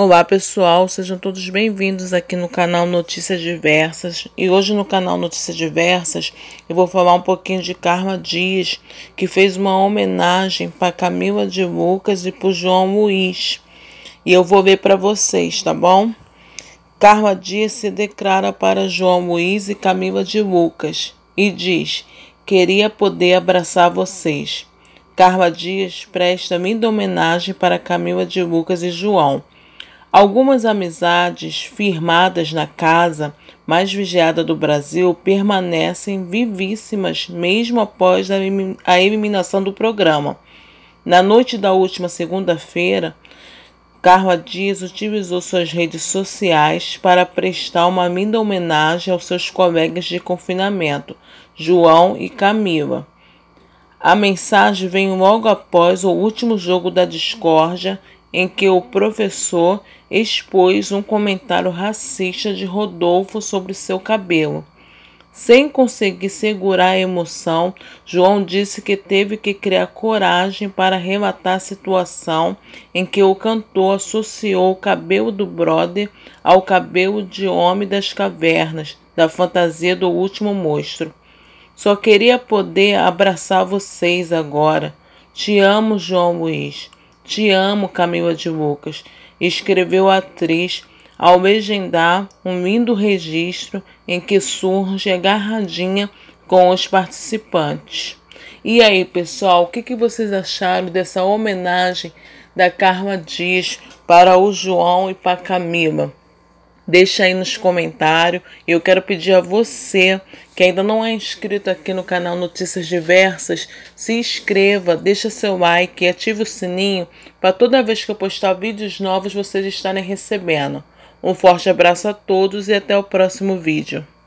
Olá pessoal, sejam todos bem-vindos aqui no canal Notícias Diversas. E hoje no canal Notícias Diversas eu vou falar um pouquinho de Karma Dias, que fez uma homenagem para Camila de Lucas e para João Luiz. E eu vou ver para vocês, tá bom? Karma Dias se declara para João Luiz e Camila de Lucas e diz: Queria poder abraçar vocês. Karma Dias presta linda homenagem para Camila de Lucas e João. Algumas amizades firmadas na casa mais vigiada do Brasil permanecem vivíssimas mesmo após a eliminação do programa. Na noite da última segunda-feira, Carla Dias utilizou suas redes sociais para prestar uma linda homenagem aos seus colegas de confinamento, João e Camila. A mensagem vem logo após o último jogo da discórdia em que o professor expôs um comentário racista de Rodolfo sobre seu cabelo. Sem conseguir segurar a emoção, João disse que teve que criar coragem para relatar a situação em que o cantor associou o cabelo do brother ao cabelo de homem das cavernas, da fantasia do último monstro. Só queria poder abraçar vocês agora. Te amo, João Luiz. Te amo, Camila de Lucas, escreveu a atriz ao legendar um lindo registro em que surge agarradinha com os participantes. E aí, pessoal, o que, que vocês acharam dessa homenagem da Carla Dias para o João e para a Camila? Deixa aí nos comentários. Eu quero pedir a você que ainda não é inscrito aqui no canal Notícias Diversas, se inscreva, deixa seu like e ative o sininho para toda vez que eu postar vídeos novos vocês estarem recebendo. Um forte abraço a todos e até o próximo vídeo.